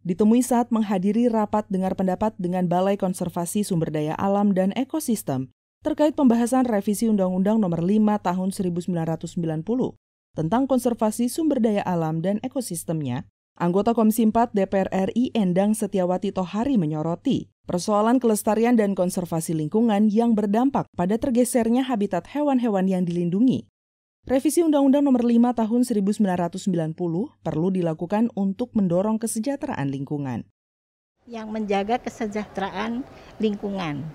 Ditemui saat menghadiri rapat dengar pendapat dengan Balai Konservasi Sumber Daya Alam dan Ekosistem terkait pembahasan revisi Undang-Undang Nomor 5 Tahun 1990 tentang konservasi sumber daya alam dan ekosistemnya, anggota Komisi 4 DPR RI Endang Setiawati Tohari menyoroti Persoalan kelestarian dan konservasi lingkungan yang berdampak pada tergesernya habitat hewan-hewan yang dilindungi. Revisi Undang-Undang Nomor 5 Tahun 1990 perlu dilakukan untuk mendorong kesejahteraan lingkungan. Yang menjaga kesejahteraan lingkungan.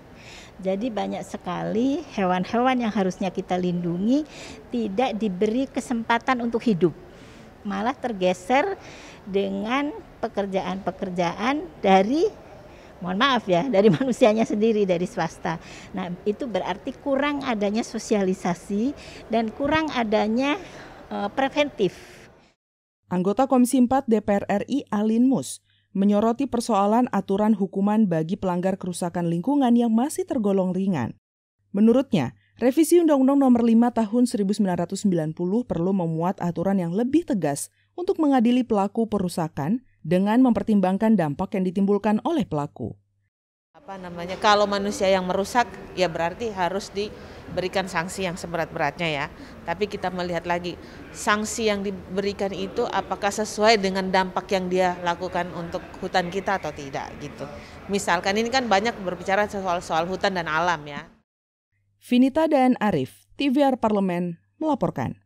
Jadi banyak sekali hewan-hewan yang harusnya kita lindungi tidak diberi kesempatan untuk hidup. Malah tergeser dengan pekerjaan-pekerjaan dari mohon maaf ya dari manusianya sendiri dari swasta. Nah, itu berarti kurang adanya sosialisasi dan kurang adanya uh, preventif. Anggota Komisi 4 DPR RI Alin Mus menyoroti persoalan aturan hukuman bagi pelanggar kerusakan lingkungan yang masih tergolong ringan. Menurutnya, revisi Undang-Undang Nomor 5 Tahun 1990 perlu memuat aturan yang lebih tegas untuk mengadili pelaku perusakan dengan mempertimbangkan dampak yang ditimbulkan oleh pelaku. Apa namanya? Kalau manusia yang merusak ya berarti harus diberikan sanksi yang seberat-beratnya ya. Tapi kita melihat lagi sanksi yang diberikan itu apakah sesuai dengan dampak yang dia lakukan untuk hutan kita atau tidak gitu. Misalkan ini kan banyak berbicara soal soal hutan dan alam ya. Vinita dan Arif, TVR Parlemen melaporkan.